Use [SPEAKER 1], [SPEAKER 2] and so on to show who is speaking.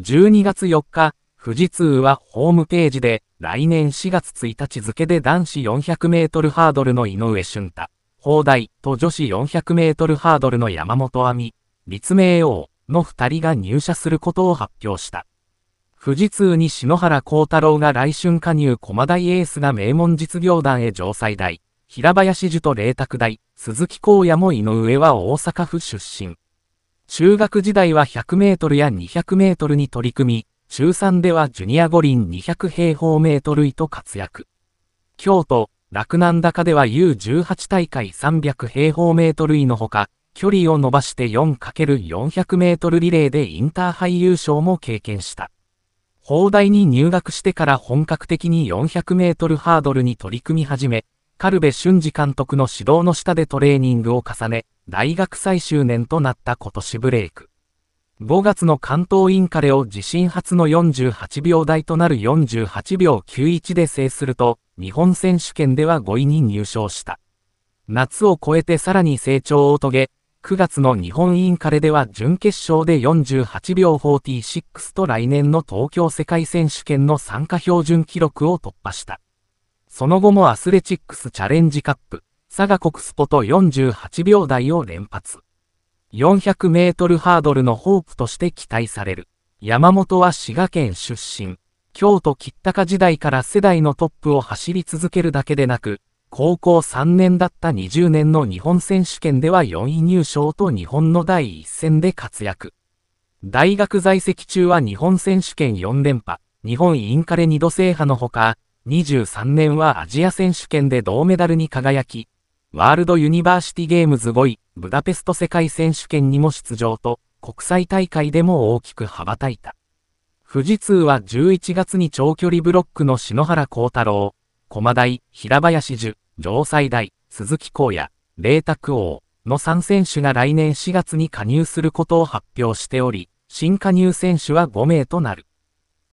[SPEAKER 1] 12月4日、富士通はホームページで、来年4月1日付で男子400メートルハードルの井上俊太、砲台と女子400メートルハードルの山本亜美、立命王の2人が入社することを発表した。富士通に篠原幸太郎が来春加入駒台エースが名門実業団へ城西大、平林樹と麗卓大、鈴木光也も井上は大阪府出身。中学時代は100メートルや200メートルに取り組み、中3ではジュニア五輪200平方メートル位と活躍。京都、洛南高では U18 大会300平方メートル位のほか、距離を伸ばして 4×400 メートルリレーでインターハイ優勝も経験した。砲台に入学してから本格的に400メートルハードルに取り組み始め、カルベ俊二監督の指導の下でトレーニングを重ね、大学最終年となった今年ブレイク。5月の関東インカレを自身初の48秒台となる48秒91で制すると、日本選手権では5位に入賞した。夏を超えてさらに成長を遂げ、9月の日本インカレでは準決勝で48秒46と来年の東京世界選手権の参加標準記録を突破した。その後もアスレチックスチャレンジカップ、佐賀国スポと48秒台を連発。400メートルハードルのホープとして期待される。山本は滋賀県出身。京都吉高時代から世代のトップを走り続けるだけでなく、高校3年だった20年の日本選手権では4位入賞と日本の第一戦で活躍。大学在籍中は日本選手権4連覇、日本インカレ2度制覇のほか、2 3年はアジア選手権で銅メダルに輝き、ワールドユニバーシティゲームズ5位、ブダペスト世界選手権にも出場と、国際大会でも大きく羽ばたいた。富士通は11月に長距離ブロックの篠原幸太郎、駒台、平林樹、城西大、鈴木光也、麗卓王の3選手が来年4月に加入することを発表しており、新加入選手は5名となる。